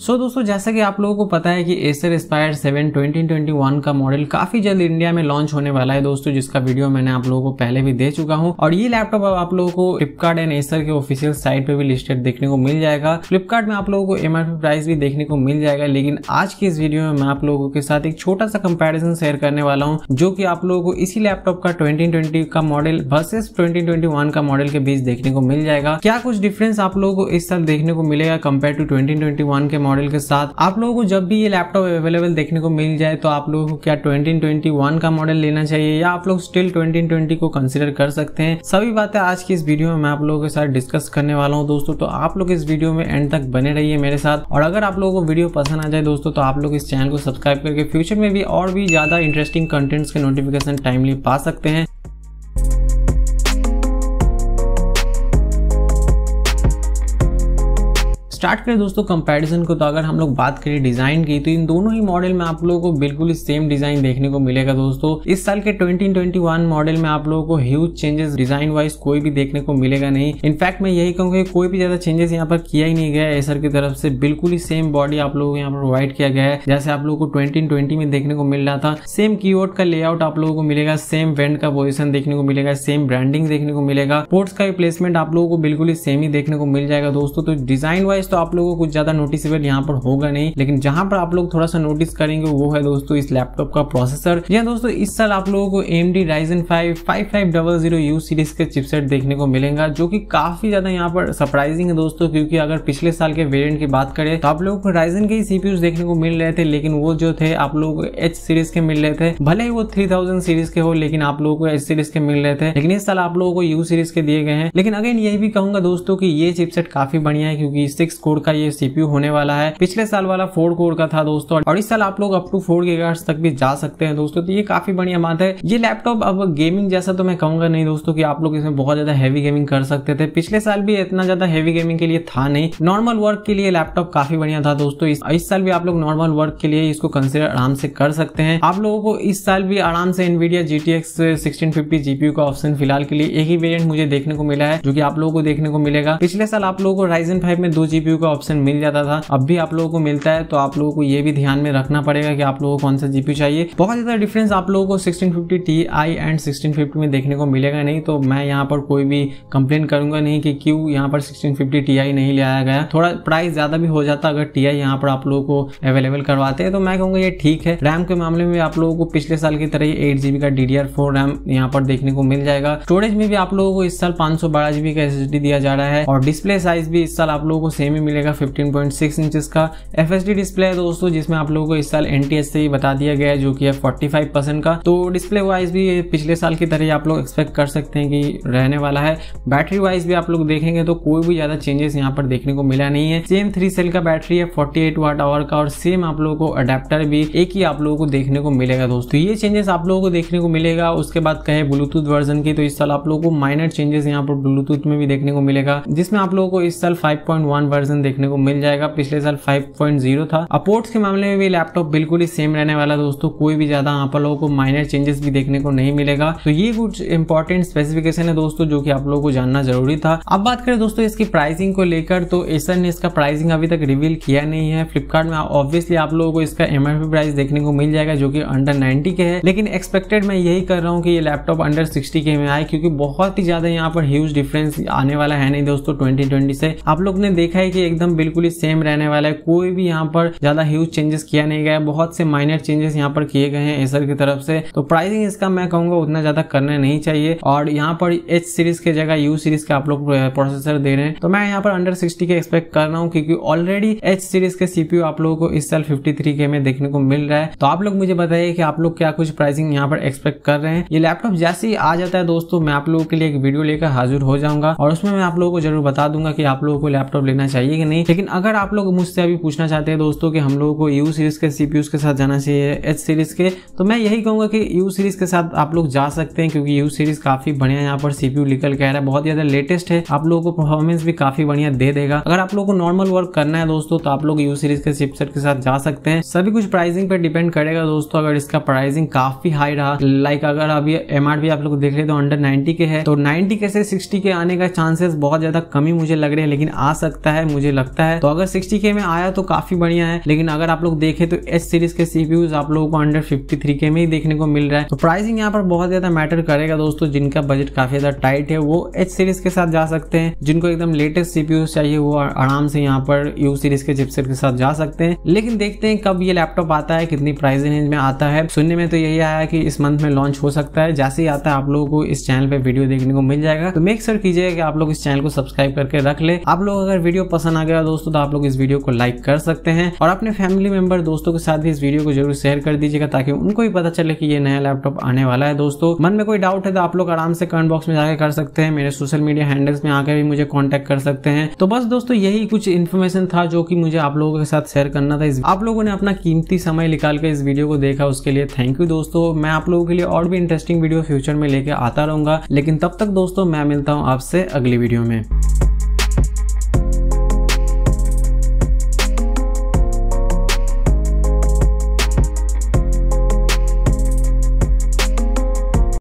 सो so, दोस्तों जैसा कि आप लोगों को पता है कि एसर एस्पायर 7 2021 का मॉडल काफी जल्द इंडिया में लॉन्च होने वाला है दोस्तों जिसका वीडियो मैंने आप लोगों को पहले भी दे चुका हूं और ये लैपटॉप अब आप लोगों को फ्लिपकार्ट एंड एसर के ऑफिशियल साइट पे भी लिस्टेड देखने को मिल जाएगा फ्लिपकार्ट में आप लोगों को एमआरपी प्राइस भी देखने को मिल जाएगा लेकिन आज की इस वीडियो में मैं आप लोगों के साथ एक छोटा सा कंपेरिजन शेयर करने वाला हूँ जो की आप लोगों को इसी लैपटॉप का ट्वेंटी का मॉडल वर्सेस ट्वेंटी का मॉडल के बीच देखने को मिल जाएगा क्या कुछ डिफरेंस आप लोगों को इस साल देखने को मिलेगा कम्पेयर टू ट्वेंटी के मॉडल के साथ आप लोगों को जब भी ये लैपटॉप अवेलेबल देखने को मिल जाए तो आप लोगों को क्या ट्वेंटी ट्वेंटी वन का मॉडल लेना चाहिए या आप लोग स्टिल ट्वेंटी ट्वेंटी को कंसिडर कर सकते हैं सभी बातें आज की इस वीडियो में मैं आप लोगों के साथ डिस्कस करने वाला हूँ दोस्तों तो आप लोग इस वीडियो में एंड तक बने रहिए मेरे साथ और अगर आप लोगों को वीडियो पसंद आ जाए दोस्तों तो आप लोग इस चैनल को सब्सक्राइब करके फ्यूचर में भी और भी ज्यादा इंटरेस्टिंग कंटेंट्स के नोटिफिकेशन टाइमली पा सकते हैं स्टार्ट करें दोस्तों कंपैरिजन को तो अगर हम लोग बात करें डिज़ाइन की तो इन दोनों ही मॉडल में आप लोगों को बिल्कुल ही सेम डिज़ाइन देखने को मिलेगा दोस्तों इस साल के 2021 मॉडल में आप लोगों को ह्यूज चेंजेस डिज़ाइन वाइज कोई भी देखने को मिलेगा नहीं इनफैक्ट मैं यही कहूँगा कोई भी ज़्यादा चेंजेस यहाँ पर किया ही नहीं गया एसर की तरफ से बिल्कुल ही सेम बॉडी आप लोगों को यहाँ पर प्रोवाइड किया गया है जैसे आप लोगों को ट्वेंटी में देखने को मिल रहा था सेम की का लेआउट आप लोगों को मिलेगा सेम वेंड का पोजिशन देखने को मिलेगा सेम ब्रांडिंग देखने को मिलेगा पोर्ट्स का प्लेसमेंट आप लोगों को बिल्कुल ही सेम ही देखने को मिल जाएगा दोस्तों तो डिजाइन वाइज दोस्तों आप लोगों को कुछ ज़्यादा नोटिसबल यहाँ पर होगा नहीं लेकिन जहां पर आप लोग थोड़ा सा नोटिस करेंगे वो है दोस्तों इस लैपटॉप का प्रोसेसर या दोस्तों इस साल आप लोगों को M D Ryzen five five five double zero U series के चिपसेट देखने को मिलेगा जो की काफी ज्यादा यहाँ पर सरप्राइजिंग है दोस्तों क्योंकि अगर पिछले साल के वेरियंट की बात करें तो आप लोगों को राइजन के ही सीपीयू देखने को मिल रहे थे लेकिन वो जो थे आप लोगों को एच सीरीज के मिल रहे थे भले ही वो थ्री थाउजेंड सीरीज के हो लेकिन आप लोगों को एच सीरीज के मिल रहे थे लेकिन इस साल आप लोगों को यू सीरीज के दिए गए हैं लेकिन अगेन यही भी कहूंगा दोस्तों की ये चिपसेट काफी बढ़िया है क्योंकि सिक्स कोर का ये सीपीयू होने वाला है पिछले साल वाला फोर कोर का था दोस्तों और इस साल आप लोग अप टू फोर गीगाहर्ट्ज तक भी जा सकते हैं दोस्तों तो ये काफी बढ़िया बात है ये लैपटॉप अब गेमिंग जैसा तो मैं कहूंगा नहीं दोस्तों की आप लोग इसमें बहुत ज्यादा हैवी गेमिंग कर सकते थे पिछले साल भी इतना ज्यादा हैवी गेमिंग के लिए था नहीं नॉर्मल वर्क के लिए लैपटॉप काफी बढ़िया था दोस्तों इस, साल भी आप लोग नॉर्मल वर्क के लिए इसको कंसिडर आराम से कर सकते हैं आप लोगों को इस साल भी आराम से Nvidia G T X sixteen fifty GPU का ऑप्शन फिलहाल के लिए एक ही वेरियंट मुझे देखने को मिला है जो की आप लोगों को देखने को मिलेगा पिछले साल आप लोगों को राइजन फाइव में दो जीपी जीपीयू का ऑप्शन मिल जाता था अब भी आप लोगों को मिलता है तो आप लोगों को ये भी ध्यान में रखना पड़ेगा कि आप लोगों को कौन सा जीपीयू चाहिए बहुत ज़्यादा डिफरेंस आप लोगों को सिक्सटीन फिफ्टी एंड सिक्सटीन में देखने को मिलेगा नहीं तो मैं यहाँ पर कोई भी कंप्लेन करूंगा नहीं कि क्यों यहाँ पर सिक्सटीन फिफ्टी आई नहीं लिया गया थोड़ा प्राइस ज़्यादा भी हो जाता अगर टी आई यहाँ पर आप लोगों को अवेलेबल करवाते हैं तो मैं कहूँगा ये ठीक है रैम के मामले में आप लोगों को पिछले साल की तरह एट जीबी का D D R four RAM यहाँ पर देखने को मिल जाएगा स्टोरेज में भी आप लोगों को इस साल पांच सौ बारह जीबी का एस दिया जा रहा है और डिस्प्ले साइज भी इस साल आप लोगों को सेम ही में मिलेगा 15.6 पॉइंट का एफ डिस्प्ले है दोस्तों जिसमें आप लोगों को इस साल एन से ही बता दिया गया है जो कि है 45 परसेंट का तो डिस्प्ले वाइज भी पिछले साल की तरह आप लोग एक्सपेक्ट कर सकते हैं कि रहने वाला है बैटरी वाइज भी आप लोग देखेंगे तो कोई भी ज़्यादा चेंजेस यहाँ पर देखने को मिला नहीं है सेम थ्री सेल का बैटरी है फोर्टी वाट आवर का और सेम आप लोगों को अडेप्टर भी एक ही आप लोगों को देखने को मिलेगा दोस्तों ये चेंजेस आप लोगों को देखने को मिलेगा उसके बाद कहे ब्लूटूथ वर्जन की तो इस साल आप लोगों को माइनर चेंजेस यहाँ पर ब्लूटूथ में भी देखने को मिलेगा जिसमें आप लोगों को इस साल 5.1 वर्जन कंपैरिजन देखने को मिल जाएगा पिछले साल 5.0 था अपोर्ट्स के मामले में भी लैपटॉप बिल्कुल ही सेम रहने वाला दोस्तों कोई भी ज्यादा यहाँ पर लोगों को माइनर चेंजेस भी देखने को नहीं मिलेगा तो ये कुछ इंपॉर्टेंट स्पेसिफिकेशन है दोस्तों जो की आप लोगों को जानना जरूरी था अब बात करें दोस्तों इसकी प्राइसिंग को लेकर तो एसर ने इसका प्राइसिंग अभी तक रिवील किया नहीं है फ्लिपकार्ट में ऑब्वियसली आप लोगों को इसका एम प्राइस देखने को मिल जाएगा जो की अंडर नाइनटी के है लेकिन एक्सपेक्टेड मैं यही कर रहा हूँ की ये लैपटॉप अंडर सिक्सटी के में आए क्योंकि बहुत ही ज्यादा यहाँ पर ह्यूज डिफरेंस आने वाला है नहीं दोस्तों ट्वेंटी से आप लोग ने देखा है कि एकदम बिल्कुल ही सेम रहने वाला है कोई भी यहाँ पर ज़्यादा ह्यूज चेंजेस किया नहीं गया है बहुत से माइनर चेंजेस यहाँ पर किए गए हैं एसर की तरफ से तो प्राइसिंग इसका मैं कहूंगा उतना ज़्यादा करना नहीं चाहिए और यहाँ पर एच सीरीज के जगह यू सीरीज का आप लोग प्रोसेसर दे रहे हैं तो मैं यहाँ पर अंडर सिक्सटी के एक्सपेक्ट कर रहा हूँ क्योंकि ऑलरेडी एच सीरीज के सीपीयू आप लोगों को इस साल फिफ्टी थ्री के में देखने को मिल रहा है तो आप लोग मुझे बताइए कि आप लोग क्या कुछ प्राइसिंग यहाँ पर एक्सपेक्ट कर रहे हैं ये लैपटॉप जैसे ही आ जाता है दोस्तों मैं आप लोगों के लिए एक वीडियो लेकर हाजिर हो जाऊंगा और उसमें मैं आप लोगों को जरूर बता दूंगा कि आप लोगों को लैपटॉप लेना चाहिए चाहिए कि नहीं लेकिन अगर आप लोग मुझसे अभी पूछना चाहते हैं दोस्तों कि हम लोगों को यू सीरीज के सीपीयू के साथ जाना चाहिए एच सीरीज के तो मैं यही कहूँगा कि यू सीरीज के साथ आप लोग जा सकते हैं क्योंकि यू सीरीज काफी बढ़िया यहाँ पर सीपीयू निकल के आ रहा है बहुत ज्यादा लेटेस्ट है आप लोगों को परफॉर्मेंस भी काफी बढ़िया दे देगा अगर आप लोग को नॉर्मल वर्क करना है दोस्तों तो आप लोग यू सीरीज के चिपसेट के साथ जा सकते हैं सभी कुछ प्राइसिंग पर डिपेंड करेगा दोस्तों अगर इसका प्राइसिंग काफी हाई रहा लाइक अगर अभी एम आप लोग देख रहे तो अंडर नाइनटी के है तो नाइनटी के से सिक्सटी के आने का चांसेस बहुत ज्यादा कमी मुझे लग रहे हैं लेकिन आ सकता है मुझे लगता है तो अगर सिक्सटी में आया तो काफी बढ़िया है लेकिन अगर आप लोग देखें तो एस सीरीज के सीपीयूज आप लोगों को अंडर हंड्रेड में ही देखने को मिल रहा है तो प्राइसिंग यहाँ पर बहुत ज्यादा मैटर करेगा दोस्तों जिनका बजट काफी ज्यादा टाइट है वो एच सीरीज के साथ जा सकते हैं जिनको एकदम लेटेस्ट सीपीयू चाहिए वो आराम से यहाँ पर यू सीरीज के चिपसेट के साथ जा सकते हैं लेकिन देखते हैं कब ये लैपटॉप आता है कितनी प्राइस रेंज में आता है सुनने में तो यही आया कि इस मंथ में लॉन्च हो सकता है जैसे ही आता है आप लोगों को इस चैनल पे वीडियो देखने को मिल जाएगा तो मेक श्योर कीजिएगा कि आप लोग इस चैनल को सब्सक्राइब करके रख ले आप लोग अगर वीडियो पसंद पसंद आ गया दोस्तों तो आप लोग इस वीडियो को लाइक कर सकते हैं और अपने फैमिली मेंबर दोस्तों के साथ भी इस वीडियो को जरूर शेयर कर दीजिएगा ताकि उनको भी पता चले कि ये नया लैपटॉप आने वाला है दोस्तों मन में कोई डाउट है तो आप लोग आराम से कमेंट बॉक्स में जाकर कर सकते हैं मेरे सोशल मीडिया हैंडल्स में आकर भी मुझे कॉन्टेक्ट कर सकते हैं तो बस दोस्तों यही कुछ इन्फॉर्मेशन था जो की मुझे आप लोगों के साथ शेयर करना था आप लोगों ने अपना कीमती समय निकाल कर इस वीडियो को देखा उसके लिए थैंक यू दोस्तों मैं आप लोगों के लिए और भी इंटरेस्टिंग वीडियो फ्यूचर में लेके आता रहूंगा लेकिन तब तक दोस्तों मैं मिलता हूँ आपसे अगली वीडियो में